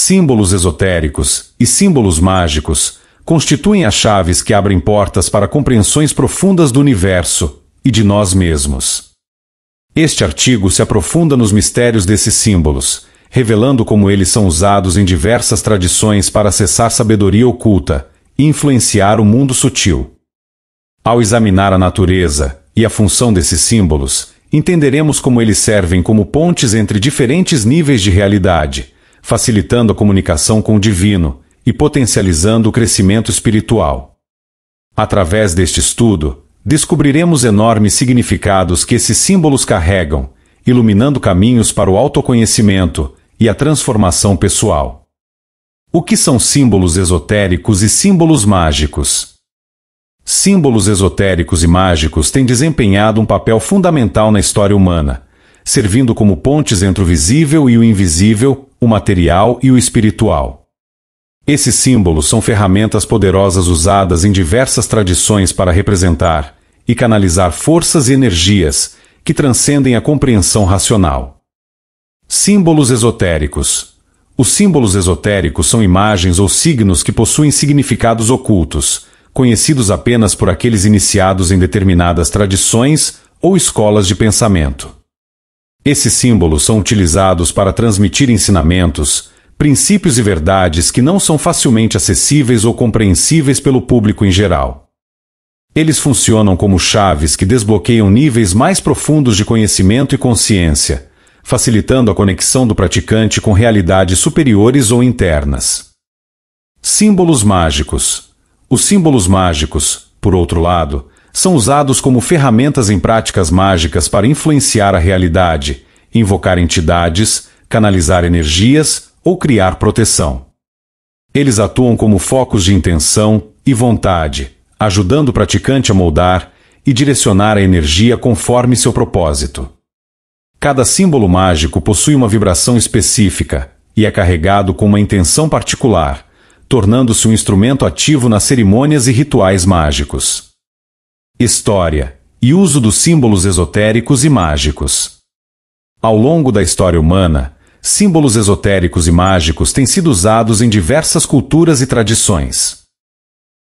símbolos esotéricos e símbolos mágicos constituem as chaves que abrem portas para compreensões profundas do universo e de nós mesmos. Este artigo se aprofunda nos mistérios desses símbolos, revelando como eles são usados em diversas tradições para acessar sabedoria oculta e influenciar o mundo sutil. Ao examinar a natureza e a função desses símbolos, entenderemos como eles servem como pontes entre diferentes níveis de realidade, facilitando a comunicação com o divino e potencializando o crescimento espiritual. Através deste estudo, descobriremos enormes significados que esses símbolos carregam, iluminando caminhos para o autoconhecimento e a transformação pessoal. O que são símbolos esotéricos e símbolos mágicos? Símbolos esotéricos e mágicos têm desempenhado um papel fundamental na história humana, servindo como pontes entre o visível e o invisível, o material e o espiritual. Esses símbolos são ferramentas poderosas usadas em diversas tradições para representar e canalizar forças e energias que transcendem a compreensão racional. Símbolos esotéricos. Os símbolos esotéricos são imagens ou signos que possuem significados ocultos, conhecidos apenas por aqueles iniciados em determinadas tradições ou escolas de pensamento. Esses símbolos são utilizados para transmitir ensinamentos, princípios e verdades que não são facilmente acessíveis ou compreensíveis pelo público em geral. Eles funcionam como chaves que desbloqueiam níveis mais profundos de conhecimento e consciência, facilitando a conexão do praticante com realidades superiores ou internas. Símbolos mágicos. Os símbolos mágicos, por outro lado, são usados como ferramentas em práticas mágicas para influenciar a realidade, invocar entidades, canalizar energias ou criar proteção. Eles atuam como focos de intenção e vontade, ajudando o praticante a moldar e direcionar a energia conforme seu propósito. Cada símbolo mágico possui uma vibração específica e é carregado com uma intenção particular, tornando-se um instrumento ativo nas cerimônias e rituais mágicos história e uso dos símbolos esotéricos e mágicos. Ao longo da história humana, símbolos esotéricos e mágicos têm sido usados em diversas culturas e tradições.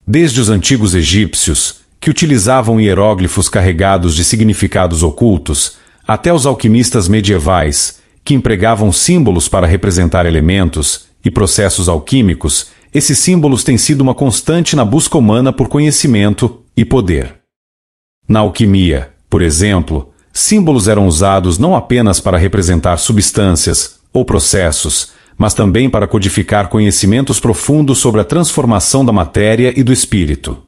Desde os antigos egípcios, que utilizavam hieróglifos carregados de significados ocultos, até os alquimistas medievais, que empregavam símbolos para representar elementos e processos alquímicos, esses símbolos têm sido uma constante na busca humana por conhecimento e poder. Na alquimia, por exemplo, símbolos eram usados não apenas para representar substâncias ou processos, mas também para codificar conhecimentos profundos sobre a transformação da matéria e do espírito.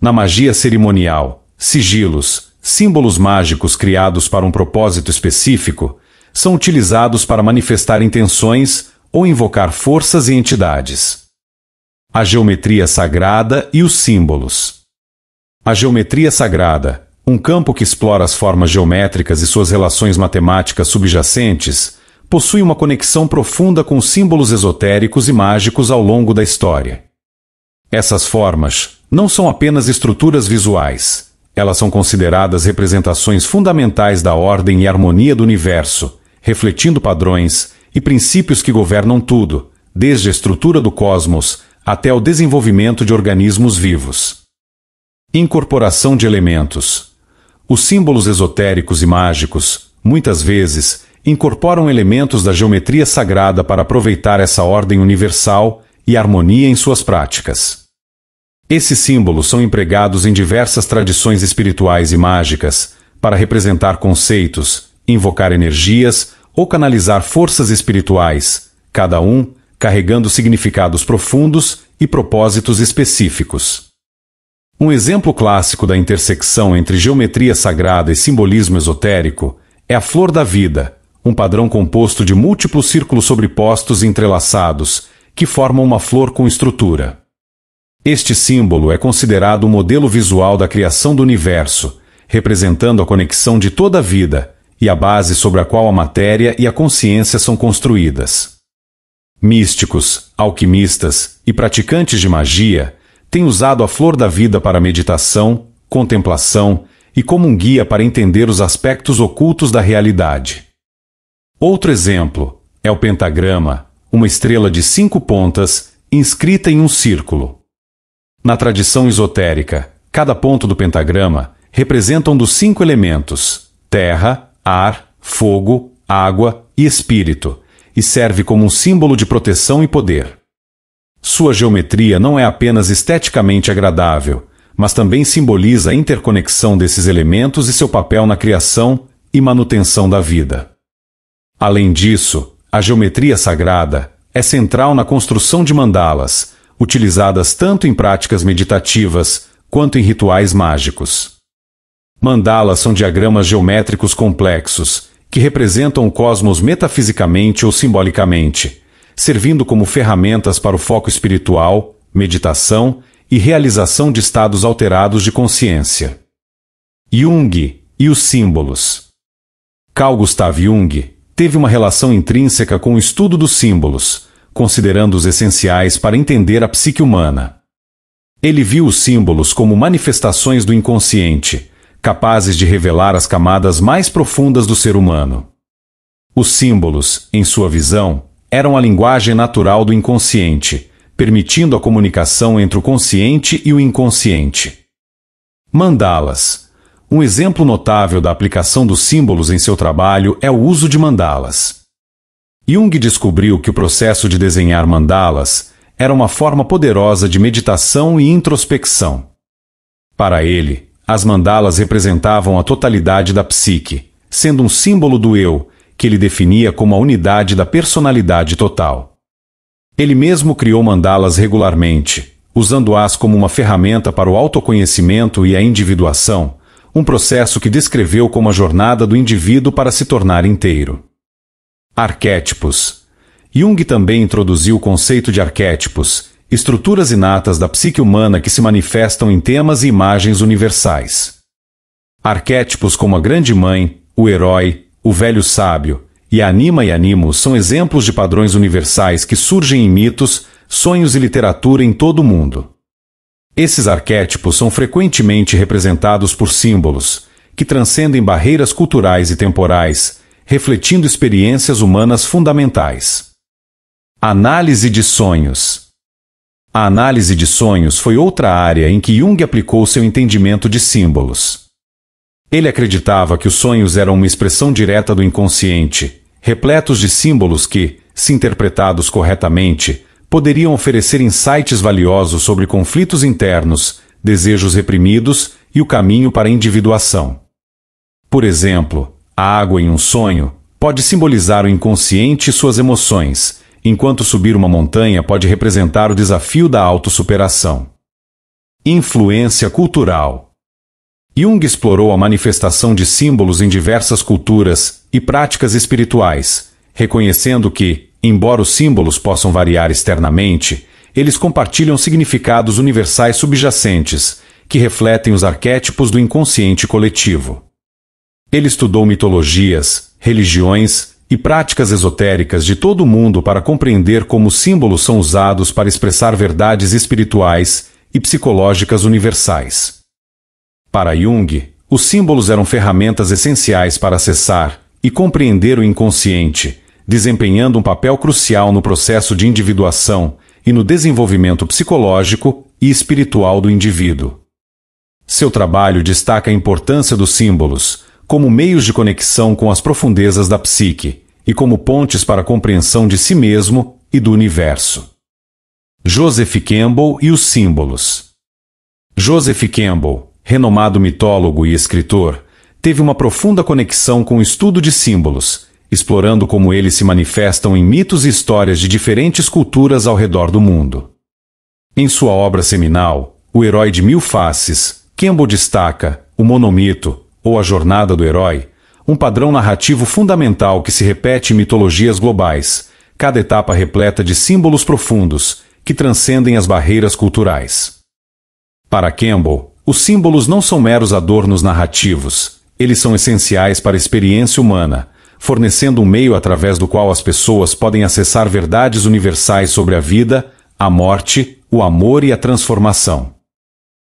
Na magia cerimonial, sigilos, símbolos mágicos criados para um propósito específico, são utilizados para manifestar intenções ou invocar forças e entidades. A geometria sagrada e os símbolos. A geometria sagrada, um campo que explora as formas geométricas e suas relações matemáticas subjacentes, possui uma conexão profunda com símbolos esotéricos e mágicos ao longo da história. Essas formas não são apenas estruturas visuais, elas são consideradas representações fundamentais da ordem e harmonia do universo, refletindo padrões e princípios que governam tudo, desde a estrutura do cosmos até o desenvolvimento de organismos vivos. Incorporação de elementos. Os símbolos esotéricos e mágicos, muitas vezes, incorporam elementos da geometria sagrada para aproveitar essa ordem universal e harmonia em suas práticas. Esses símbolos são empregados em diversas tradições espirituais e mágicas para representar conceitos, invocar energias ou canalizar forças espirituais, cada um carregando significados profundos e propósitos específicos. Um exemplo clássico da intersecção entre geometria sagrada e simbolismo esotérico é a flor da vida, um padrão composto de múltiplos círculos sobrepostos e entrelaçados, que formam uma flor com estrutura. Este símbolo é considerado o um modelo visual da criação do universo, representando a conexão de toda a vida e a base sobre a qual a matéria e a consciência são construídas. Místicos, alquimistas e praticantes de magia tem usado a flor da vida para meditação, contemplação e como um guia para entender os aspectos ocultos da realidade. Outro exemplo é o pentagrama, uma estrela de cinco pontas inscrita em um círculo. Na tradição esotérica, cada ponto do pentagrama representa um dos cinco elementos: terra, ar, fogo, água e espírito, e serve como um símbolo de proteção e poder. Sua geometria não é apenas esteticamente agradável, mas também simboliza a interconexão desses elementos e seu papel na criação e manutenção da vida. Além disso, a geometria sagrada é central na construção de mandalas, utilizadas tanto em práticas meditativas quanto em rituais mágicos. Mandalas são diagramas geométricos complexos que representam o cosmos metafisicamente ou simbolicamente, servindo como ferramentas para o foco espiritual, meditação e realização de estados alterados de consciência. Jung e os símbolos. Carl Gustav Jung teve uma relação intrínseca com o estudo dos símbolos, considerando-os essenciais para entender a psique humana. Ele viu os símbolos como manifestações do inconsciente, capazes de revelar as camadas mais profundas do ser humano. Os símbolos, em sua visão, eram a linguagem natural do inconsciente, permitindo a comunicação entre o consciente e o inconsciente. Mandalas. Um exemplo notável da aplicação dos símbolos em seu trabalho é o uso de mandalas. Jung descobriu que o processo de desenhar mandalas era uma forma poderosa de meditação e introspecção. Para ele, as mandalas representavam a totalidade da psique, sendo um símbolo do eu, que ele definia como a unidade da personalidade total. Ele mesmo criou mandalas regularmente, usando-as como uma ferramenta para o autoconhecimento e a individuação, um processo que descreveu como a jornada do indivíduo para se tornar inteiro. Arquétipos. Jung também introduziu o conceito de arquétipos, estruturas inatas da psique humana que se manifestam em temas e imagens universais. Arquétipos como a grande mãe, o herói, o velho sábio e anima e animo são exemplos de padrões universais que surgem em mitos, sonhos e literatura em todo o mundo. Esses arquétipos são frequentemente representados por símbolos, que transcendem barreiras culturais e temporais, refletindo experiências humanas fundamentais. Análise de sonhos A análise de sonhos foi outra área em que Jung aplicou seu entendimento de símbolos. Ele acreditava que os sonhos eram uma expressão direta do inconsciente, repletos de símbolos que, se interpretados corretamente, poderiam oferecer insights valiosos sobre conflitos internos, desejos reprimidos e o caminho para a individuação. Por exemplo, a água em um sonho pode simbolizar o inconsciente e suas emoções, enquanto subir uma montanha pode representar o desafio da autossuperação. Influência cultural Jung explorou a manifestação de símbolos em diversas culturas e práticas espirituais, reconhecendo que, embora os símbolos possam variar externamente, eles compartilham significados universais subjacentes, que refletem os arquétipos do inconsciente coletivo. Ele estudou mitologias, religiões e práticas esotéricas de todo o mundo para compreender como símbolos são usados para expressar verdades espirituais e psicológicas universais. Para Jung, os símbolos eram ferramentas essenciais para acessar e compreender o inconsciente, desempenhando um papel crucial no processo de individuação e no desenvolvimento psicológico e espiritual do indivíduo. Seu trabalho destaca a importância dos símbolos como meios de conexão com as profundezas da psique e como pontes para a compreensão de si mesmo e do universo. Joseph Campbell e os símbolos. Joseph Campbell, renomado mitólogo e escritor, teve uma profunda conexão com o estudo de símbolos, explorando como eles se manifestam em mitos e histórias de diferentes culturas ao redor do mundo. Em sua obra seminal, O Herói de Mil Faces, Campbell destaca o monomito, ou a jornada do herói, um padrão narrativo fundamental que se repete em mitologias globais, cada etapa repleta de símbolos profundos que transcendem as barreiras culturais. Para Campbell, os símbolos não são meros adornos narrativos, eles são essenciais para a experiência humana, fornecendo um meio através do qual as pessoas podem acessar verdades universais sobre a vida, a morte, o amor e a transformação.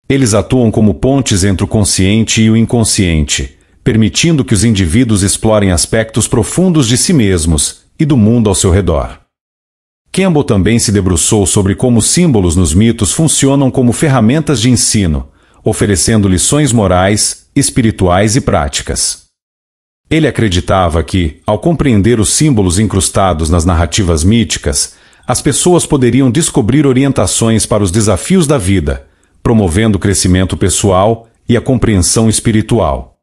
Eles atuam como pontes entre o consciente e o inconsciente, permitindo que os indivíduos explorem aspectos profundos de si mesmos e do mundo ao seu redor. Campbell também se debruçou sobre como símbolos nos mitos funcionam como ferramentas de ensino, oferecendo lições morais, espirituais e práticas. Ele acreditava que, ao compreender os símbolos incrustados nas narrativas míticas, as pessoas poderiam descobrir orientações para os desafios da vida, promovendo o crescimento pessoal e a compreensão espiritual.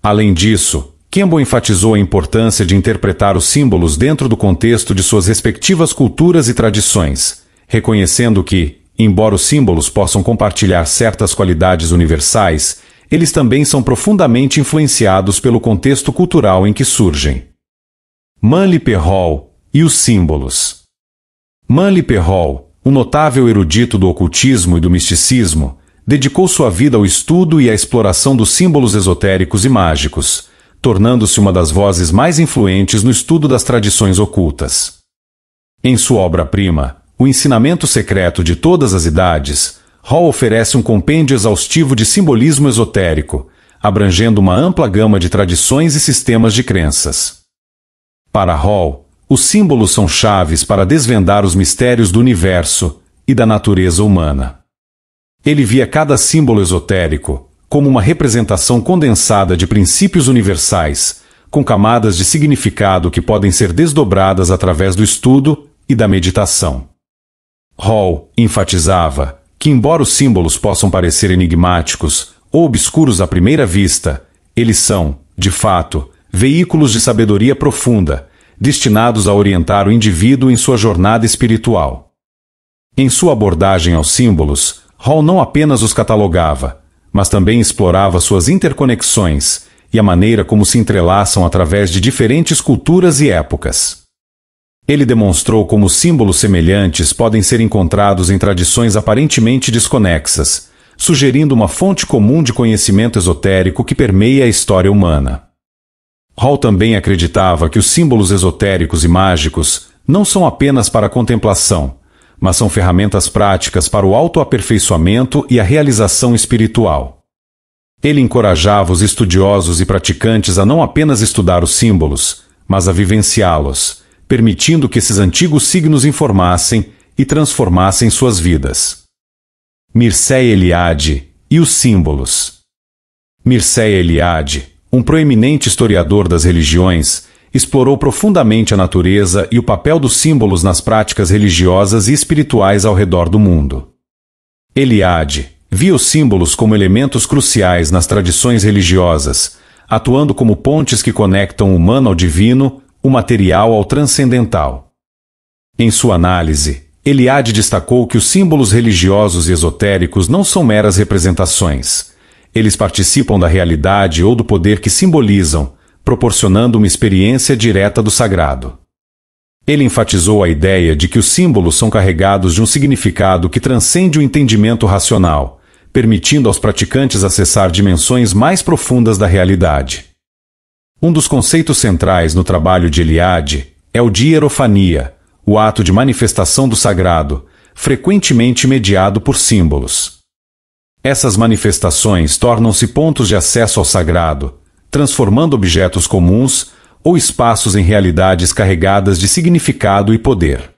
Além disso, Campbell enfatizou a importância de interpretar os símbolos dentro do contexto de suas respectivas culturas e tradições, reconhecendo que, Embora os símbolos possam compartilhar certas qualidades universais, eles também são profundamente influenciados pelo contexto cultural em que surgem. Manly Perrol e os símbolos. Manly Perrol, um notável erudito do ocultismo e do misticismo, dedicou sua vida ao estudo e à exploração dos símbolos esotéricos e mágicos, tornando-se uma das vozes mais influentes no estudo das tradições ocultas. Em sua obra-prima, o ensinamento secreto de todas as idades, Hall oferece um compêndio exaustivo de simbolismo esotérico, abrangendo uma ampla gama de tradições e sistemas de crenças. Para Hall, os símbolos são chaves para desvendar os mistérios do universo e da natureza humana. Ele via cada símbolo esotérico como uma representação condensada de princípios universais, com camadas de significado que podem ser desdobradas através do estudo e da meditação. Hall enfatizava que, embora os símbolos possam parecer enigmáticos ou obscuros à primeira vista, eles são, de fato, veículos de sabedoria profunda, destinados a orientar o indivíduo em sua jornada espiritual. Em sua abordagem aos símbolos, Hall não apenas os catalogava, mas também explorava suas interconexões e a maneira como se entrelaçam através de diferentes culturas e épocas. Ele demonstrou como símbolos semelhantes podem ser encontrados em tradições aparentemente desconexas, sugerindo uma fonte comum de conhecimento esotérico que permeia a história humana. Hall também acreditava que os símbolos esotéricos e mágicos não são apenas para contemplação, mas são ferramentas práticas para o autoaperfeiçoamento e a realização espiritual. Ele encorajava os estudiosos e praticantes a não apenas estudar os símbolos, mas a vivenciá-los permitindo que esses antigos signos informassem e transformassem suas vidas. Mircea Eliade e os símbolos. Mircea Eliade, um proeminente historiador das religiões, explorou profundamente a natureza e o papel dos símbolos nas práticas religiosas e espirituais ao redor do mundo. Eliade via os símbolos como elementos cruciais nas tradições religiosas, atuando como pontes que conectam o humano ao divino o material ao transcendental. Em sua análise, Eliade destacou que os símbolos religiosos e esotéricos não são meras representações. Eles participam da realidade ou do poder que simbolizam, proporcionando uma experiência direta do sagrado. Ele enfatizou a ideia de que os símbolos são carregados de um significado que transcende o entendimento racional, permitindo aos praticantes acessar dimensões mais profundas da realidade. Um dos conceitos centrais no trabalho de Eliade é o de hierofania, o ato de manifestação do sagrado, frequentemente mediado por símbolos. Essas manifestações tornam-se pontos de acesso ao sagrado, transformando objetos comuns ou espaços em realidades carregadas de significado e poder.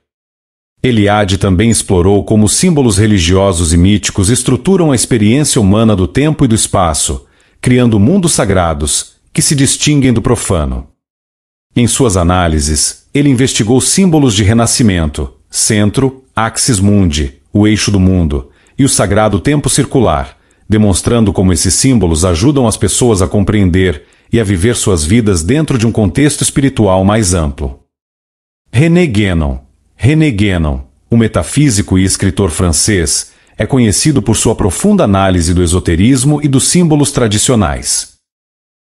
Eliade também explorou como símbolos religiosos e míticos estruturam a experiência humana do tempo e do espaço, criando mundos sagrados que se distinguem do profano. Em suas análises, ele investigou símbolos de renascimento, centro, axis mundi, o eixo do mundo, e o sagrado tempo circular, demonstrando como esses símbolos ajudam as pessoas a compreender e a viver suas vidas dentro de um contexto espiritual mais amplo. René Guénon, René Guénon, o metafísico e escritor francês, é conhecido por sua profunda análise do esoterismo e dos símbolos tradicionais.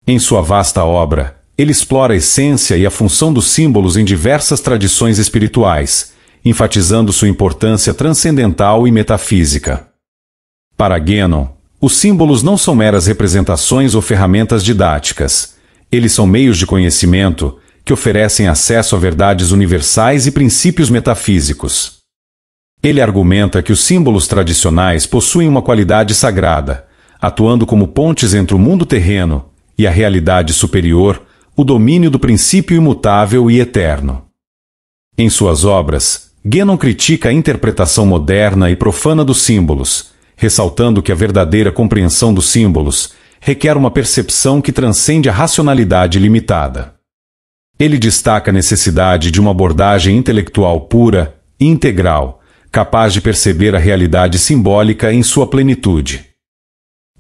Em sua vasta obra, ele explora a essência e a função dos símbolos em diversas tradições espirituais, enfatizando sua importância transcendental e metafísica. Para Guénon, os símbolos não são meras representações ou ferramentas didáticas. Eles são meios de conhecimento que oferecem acesso a verdades universais e princípios metafísicos. Ele argumenta que os símbolos tradicionais possuem uma qualidade sagrada, atuando como pontes entre o mundo terreno e a realidade superior o domínio do princípio imutável e eterno. Em suas obras, Guénon critica a interpretação moderna e profana dos símbolos, ressaltando que a verdadeira compreensão dos símbolos requer uma percepção que transcende a racionalidade limitada. Ele destaca a necessidade de uma abordagem intelectual pura e integral, capaz de perceber a realidade simbólica em sua plenitude.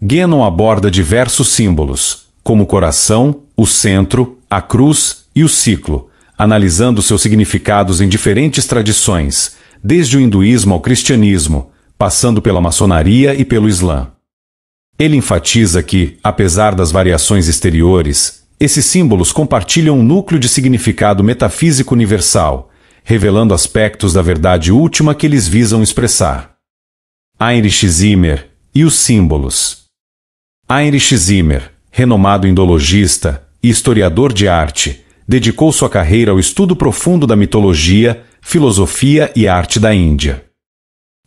Guénon aborda diversos símbolos, como o coração, o centro, a cruz e o ciclo, analisando seus significados em diferentes tradições, desde o hinduísmo ao cristianismo, passando pela maçonaria e pelo islã. Ele enfatiza que, apesar das variações exteriores, esses símbolos compartilham um núcleo de significado metafísico universal, revelando aspectos da verdade última que eles visam expressar. Heinrich Zimmer e os símbolos. Heinrich Zimmer, renomado indologista e historiador de arte, dedicou sua carreira ao estudo profundo da mitologia, filosofia e arte da Índia.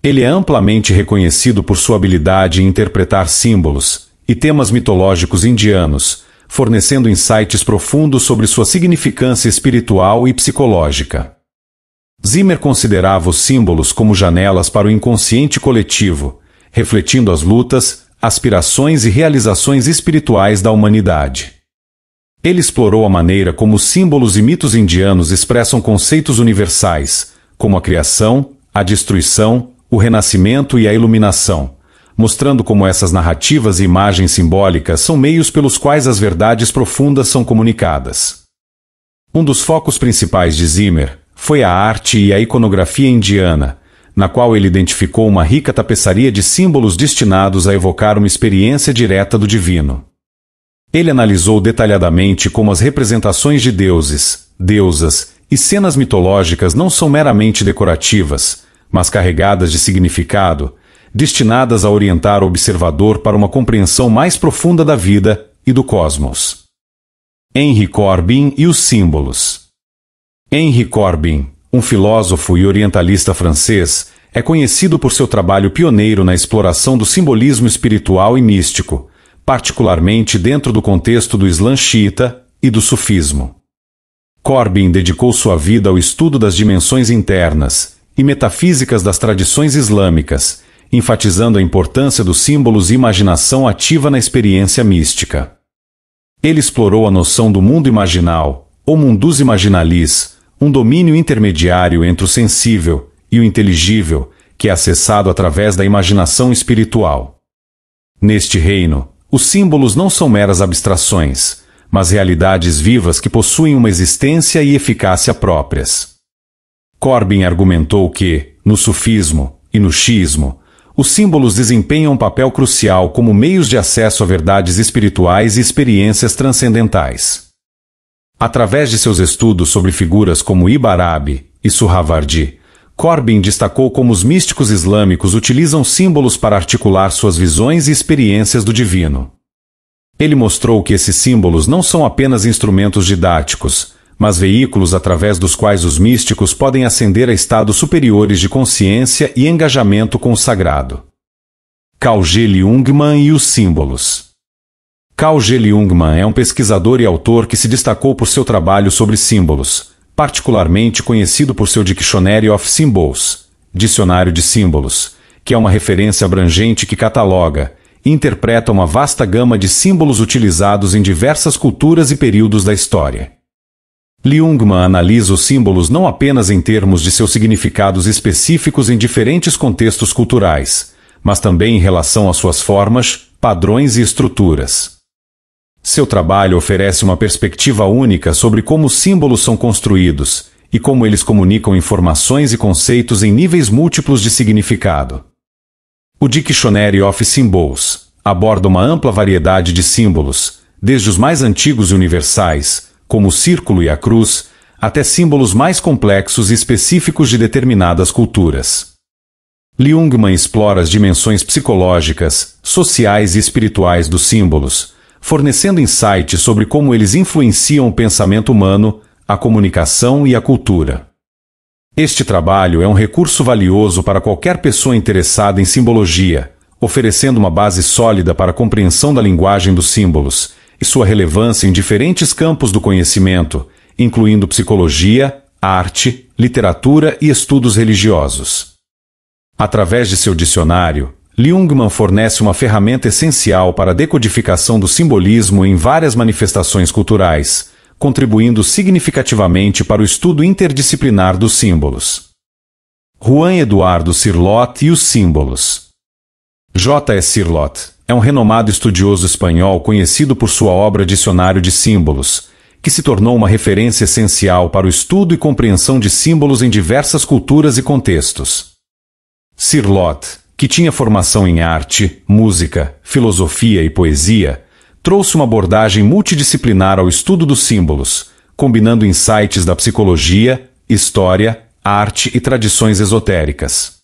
Ele é amplamente reconhecido por sua habilidade em interpretar símbolos e temas mitológicos indianos, fornecendo insights profundos sobre sua significância espiritual e psicológica. Zimmer considerava os símbolos como janelas para o inconsciente coletivo, refletindo as lutas, aspirações e realizações espirituais da humanidade. Ele explorou a maneira como símbolos e mitos indianos expressam conceitos universais, como a criação, a destruição, o renascimento e a iluminação, mostrando como essas narrativas e imagens simbólicas são meios pelos quais as verdades profundas são comunicadas. Um dos focos principais de Zimmer foi a arte e a iconografia indiana, na qual ele identificou uma rica tapeçaria de símbolos destinados a evocar uma experiência direta do divino. Ele analisou detalhadamente como as representações de deuses, deusas e cenas mitológicas não são meramente decorativas, mas carregadas de significado, destinadas a orientar o observador para uma compreensão mais profunda da vida e do cosmos. Henry Corbin e os símbolos. Henry Corbin, um filósofo e orientalista francês, é conhecido por seu trabalho pioneiro na exploração do simbolismo espiritual e místico, particularmente dentro do contexto do Islã xiita e do sufismo. Corbin dedicou sua vida ao estudo das dimensões internas e metafísicas das tradições islâmicas, enfatizando a importância dos símbolos e imaginação ativa na experiência mística. Ele explorou a noção do mundo imaginal, ou mundus imaginalis, um domínio intermediário entre o sensível e o inteligível, que é acessado através da imaginação espiritual. Neste reino, os símbolos não são meras abstrações, mas realidades vivas que possuem uma existência e eficácia próprias. Corbin argumentou que, no sufismo e no xismo, os símbolos desempenham um papel crucial como meios de acesso a verdades espirituais e experiências transcendentais. Através de seus estudos sobre figuras como Ibarabi e Suhavardi, Corbin destacou como os místicos islâmicos utilizam símbolos para articular suas visões e experiências do divino. Ele mostrou que esses símbolos não são apenas instrumentos didáticos, mas veículos através dos quais os místicos podem ascender a estados superiores de consciência e engajamento com o sagrado. Carl e os símbolos. Carl G. Jungmann é um pesquisador e autor que se destacou por seu trabalho sobre símbolos, particularmente conhecido por seu Dictionary of Symbols, Dicionário de Símbolos, que é uma referência abrangente que cataloga, e interpreta uma vasta gama de símbolos utilizados em diversas culturas e períodos da história. Jungmann analisa os símbolos não apenas em termos de seus significados específicos em diferentes contextos culturais, mas também em relação às suas formas, padrões e estruturas. Seu trabalho oferece uma perspectiva única sobre como símbolos são construídos e como eles comunicam informações e conceitos em níveis múltiplos de significado. O Dictionary of Symbols aborda uma ampla variedade de símbolos, desde os mais antigos e universais, como o círculo e a cruz, até símbolos mais complexos e específicos de determinadas culturas. Liungman explora as dimensões psicológicas, sociais e espirituais dos símbolos, fornecendo insights sobre como eles influenciam o pensamento humano, a comunicação e a cultura. Este trabalho é um recurso valioso para qualquer pessoa interessada em simbologia, oferecendo uma base sólida para a compreensão da linguagem dos símbolos e sua relevância em diferentes campos do conhecimento, incluindo psicologia, arte, literatura e estudos religiosos. Através de seu dicionário, Liungman fornece uma ferramenta essencial para a decodificação do simbolismo em várias manifestações culturais, contribuindo significativamente para o estudo interdisciplinar dos símbolos. Juan Eduardo Sirlot e os símbolos. J. S. Sirlot é um renomado estudioso espanhol conhecido por sua obra Dicionário de Símbolos, que se tornou uma referência essencial para o estudo e compreensão de símbolos em diversas culturas e contextos. Sirlot que tinha formação em arte, música, filosofia e poesia, trouxe uma abordagem multidisciplinar ao estudo dos símbolos, combinando insights da psicologia, história, arte e tradições esotéricas.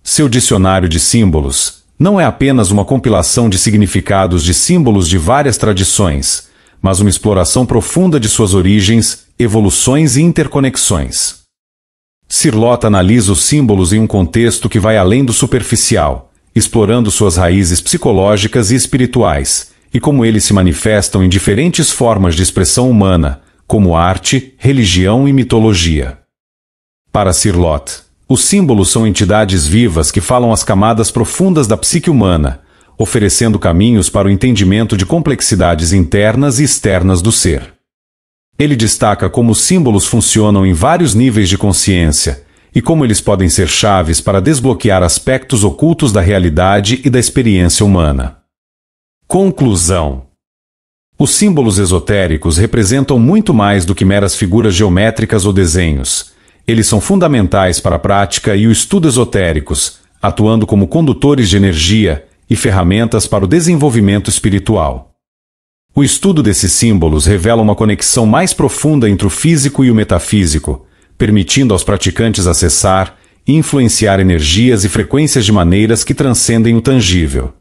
Seu dicionário de símbolos não é apenas uma compilação de significados de símbolos de várias tradições, mas uma exploração profunda de suas origens, evoluções e interconexões. Cirlota analisa os símbolos em um contexto que vai além do superficial, explorando suas raízes psicológicas e espirituais, e como eles se manifestam em diferentes formas de expressão humana, como arte, religião e mitologia. Para Cirlot, os símbolos são entidades vivas que falam as camadas profundas da psique humana, oferecendo caminhos para o entendimento de complexidades internas e externas do ser. Ele destaca como os símbolos funcionam em vários níveis de consciência e como eles podem ser chaves para desbloquear aspectos ocultos da realidade e da experiência humana. Conclusão: Os símbolos esotéricos representam muito mais do que meras figuras geométricas ou desenhos. Eles são fundamentais para a prática e o estudo esotéricos, atuando como condutores de energia e ferramentas para o desenvolvimento espiritual. O estudo desses símbolos revela uma conexão mais profunda entre o físico e o metafísico, permitindo aos praticantes acessar e influenciar energias e frequências de maneiras que transcendem o tangível.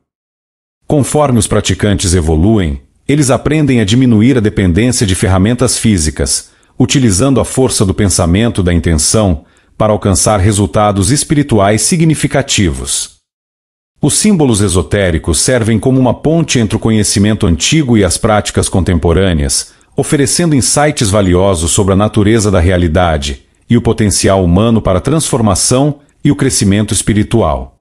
Conforme os praticantes evoluem, eles aprendem a diminuir a dependência de ferramentas físicas, utilizando a força do pensamento e da intenção para alcançar resultados espirituais significativos. Os símbolos esotéricos servem como uma ponte entre o conhecimento antigo e as práticas contemporâneas, oferecendo insights valiosos sobre a natureza da realidade e o potencial humano para a transformação e o crescimento espiritual.